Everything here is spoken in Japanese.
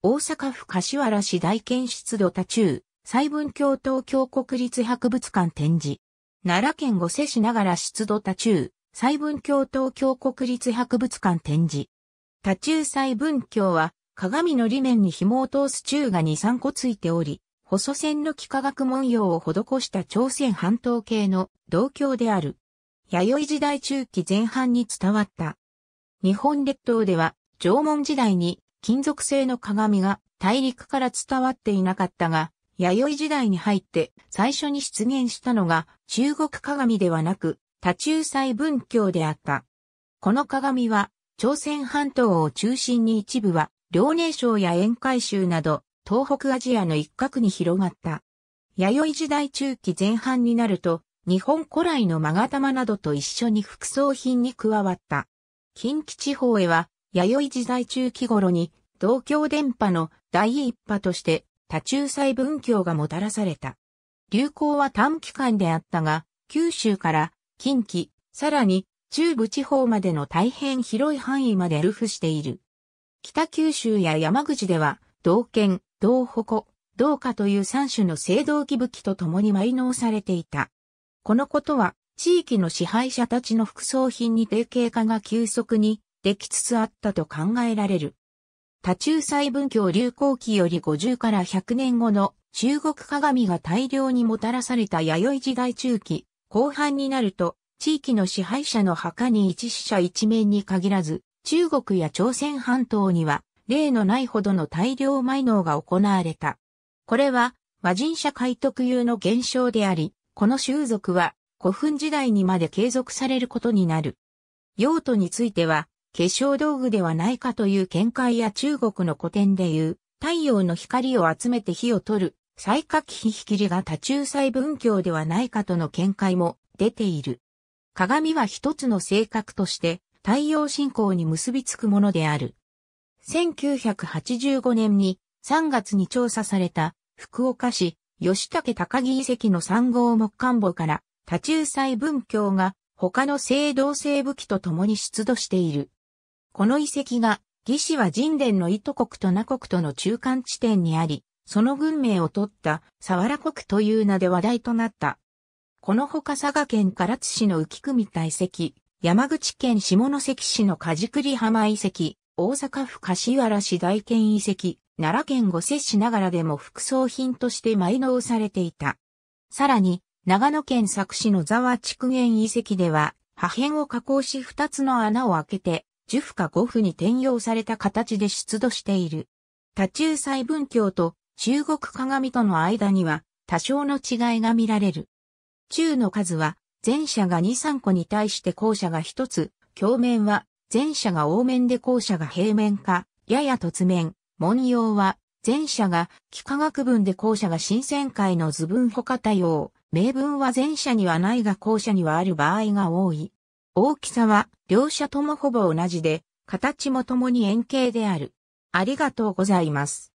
大阪府柏原市大検出土多中、細文教東京国立博物館展示。奈良県五瀬市ながら出土多中、細文教東京国立博物館展示。多中細文教は、鏡の裏面に紐を通す中が2、3個ついており、細線の幾何学文様を施した朝鮮半島系の銅鏡である。弥生時代中期前半に伝わった。日本列島では縄文時代に金属製の鏡が大陸から伝わっていなかったが、弥生時代に入って最初に出現したのが中国鏡ではなく多中祭文教であった。この鏡は朝鮮半島を中心に一部は遼寧省や沿海州など東北アジアの一角に広がった。弥生時代中期前半になると日本古来の勾玉などと一緒に副葬品に加わった。近畿地方へは弥生時代中期頃に、同教伝波の第一波として、多中細分教がもたらされた。流行は短期間であったが、九州から近畿、さらに中部地方までの大変広い範囲まで流布している。北九州や山口では、道県、道鉾、道下という三種の青銅器武器と共に埋納されていた。このことは、地域の支配者たちの副葬品に定型化が急速にできつつあったと考えられる。多中祭分教流行期より50から100年後の中国鏡が大量にもたらされた弥生時代中期、後半になると、地域の支配者の墓に一死者一面に限らず、中国や朝鮮半島には、例のないほどの大量埋納が行われた。これは、和人社会特有の現象であり、この習俗は古墳時代にまで継続されることになる。用途については、化粧道具ではないかという見解や中国の古典でいう、太陽の光を集めて火を取る、最火器火切が多中細分教ではないかとの見解も出ている。鏡は一つの性格として太陽信仰に結びつくものである。1985年に3月に調査された福岡市吉武高木遺跡の3号木管墓から多中細分教が他の青銅製武器と共に出土している。この遺跡が、魏志は神殿のいと国と名国との中間地点にあり、その軍名を取った、佐原国という名で話題となった。このほか佐賀県唐津市の浮組遺跡、山口県下関市の梶栗浜遺跡、大阪府柏原市大県遺跡、奈良県御摂市ながらでも副葬品として埋納されていた。さらに、長野県佐久市の沢地区遺跡では、破片を加工し二つの穴を開けて、呪府か五府に転用された形で出土している。多中細文教と中国鏡との間には多少の違いが見られる。中の数は前者が2、3個に対して後者が1つ、鏡面は前者が凹面で後者が平面か、やや突面、文様は前者が幾何学文で後者が新鮮界の図文他多様、名文は前者にはないが後者にはある場合が多い。大きさは両者ともほぼ同じで、形もともに円形である。ありがとうございます。